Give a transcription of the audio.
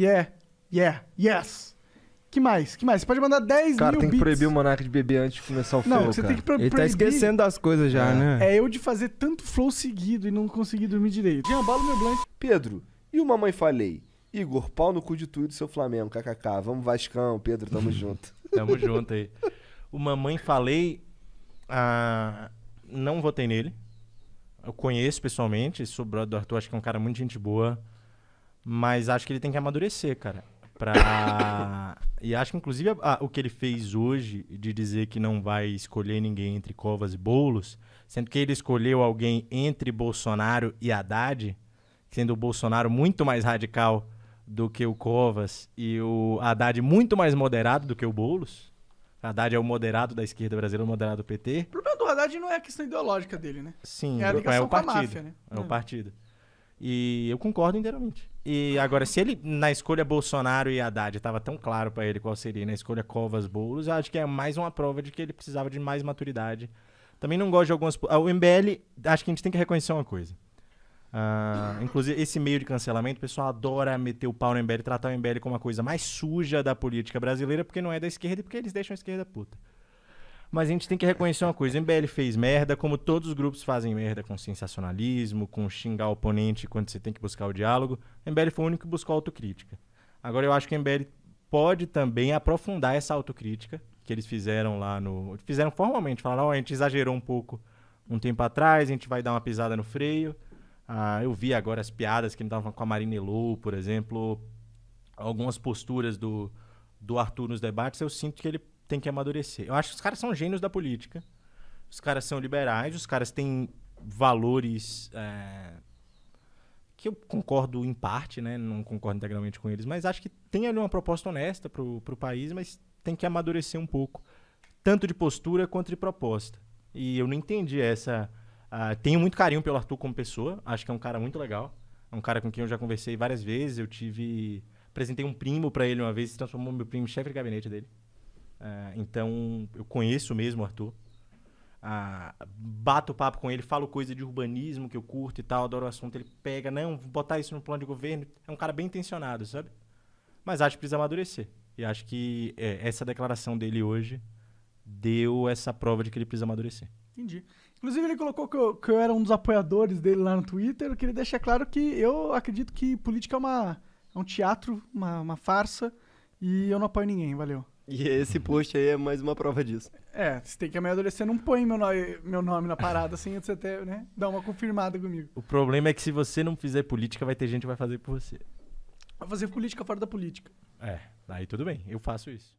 Yeah, yeah, yes. Que mais? Que mais? Você pode mandar 10 cara, mil tem que beats. proibir o Monark de beber antes de começar o flow, Não, você cara. tem que pro Ele tá proibir... tá esquecendo das coisas já, é. né? É eu de fazer tanto flow seguido e não conseguir dormir direito. Gambalo meu blank. Pedro, e o Mamãe Falei? Igor, pau no cu de tu e do seu Flamengo, kkk. Vamos Vascão, Pedro, tamo junto. tamo junto aí. O Mamãe Falei, ah, não votei nele. Eu conheço pessoalmente, sou brother do Arthur, acho que é um cara muito gente boa. Mas acho que ele tem que amadurecer, cara. Pra... e acho que, inclusive, o que ele fez hoje de dizer que não vai escolher ninguém entre Covas e Bolos, sendo que ele escolheu alguém entre Bolsonaro e Haddad, sendo o Bolsonaro muito mais radical do que o Covas e o Haddad muito mais moderado do que o Bolos. Haddad é o moderado da esquerda brasileira, o moderado do PT. O problema do Haddad não é a questão ideológica dele, né? Sim, é, a ligação é o partido. Máfia, né? É o é. partido. E eu concordo inteiramente. E agora, se ele na escolha Bolsonaro e Haddad estava tão claro para ele qual seria na escolha Covas Boulos, eu acho que é mais uma prova de que ele precisava de mais maturidade. Também não gosto de algumas. Ah, o MBL, acho que a gente tem que reconhecer uma coisa. Uh, inclusive, esse meio de cancelamento, o pessoal adora meter o pau no MBL, tratar o MBL como a coisa mais suja da política brasileira, porque não é da esquerda e porque eles deixam a esquerda puta. Mas a gente tem que reconhecer uma coisa: o MBL fez merda, como todos os grupos fazem merda com sensacionalismo, com xingar o oponente quando você tem que buscar o diálogo. O MBL foi o único que buscou autocrítica. Agora eu acho que o MBL pode também aprofundar essa autocrítica que eles fizeram lá no. Fizeram formalmente, falaram: oh, a gente exagerou um pouco um tempo atrás, a gente vai dar uma pisada no freio. Ah, eu vi agora as piadas que ele dava com a Marina por exemplo, algumas posturas do, do Arthur nos debates. Eu sinto que ele tem que amadurecer. Eu acho que os caras são gênios da política. Os caras são liberais, os caras têm valores é, que eu concordo em parte, né? Não concordo integralmente com eles, mas acho que tem ali uma proposta honesta pro, pro país, mas tem que amadurecer um pouco, tanto de postura quanto de proposta. E eu não entendi essa. Uh, tenho muito carinho pelo Arthur como pessoa, acho que é um cara muito legal. É um cara com quem eu já conversei várias vezes. Eu tive. Apresentei um primo para ele uma vez, se transformou meu primo chefe de gabinete dele. Ah, então, eu conheço mesmo o Arthur. Uh, bato papo com ele, falo coisa de urbanismo que eu curto e tal, adoro o assunto. Ele pega, não, vou botar isso no plano de governo. É um cara bem intencionado, sabe? Mas acho que precisa amadurecer. E acho que é, essa declaração dele hoje deu essa prova de que ele precisa amadurecer. Entendi. Inclusive, ele colocou que eu, que eu era um dos apoiadores dele lá no Twitter. que ele deixa claro que eu acredito que política é, uma, é um teatro, uma, uma farsa, e eu não apoio ninguém. Valeu. E esse post aí é mais uma prova disso. É, você tem que amanhã adolescer, não põe meu, nome meu nome na parada assim antes até, né? Dá uma confirmada comigo. O problema é que se você não fizer política, vai ter gente que vai fazer por você. Vai fazer política fora da política. É, aí tudo bem, eu faço isso.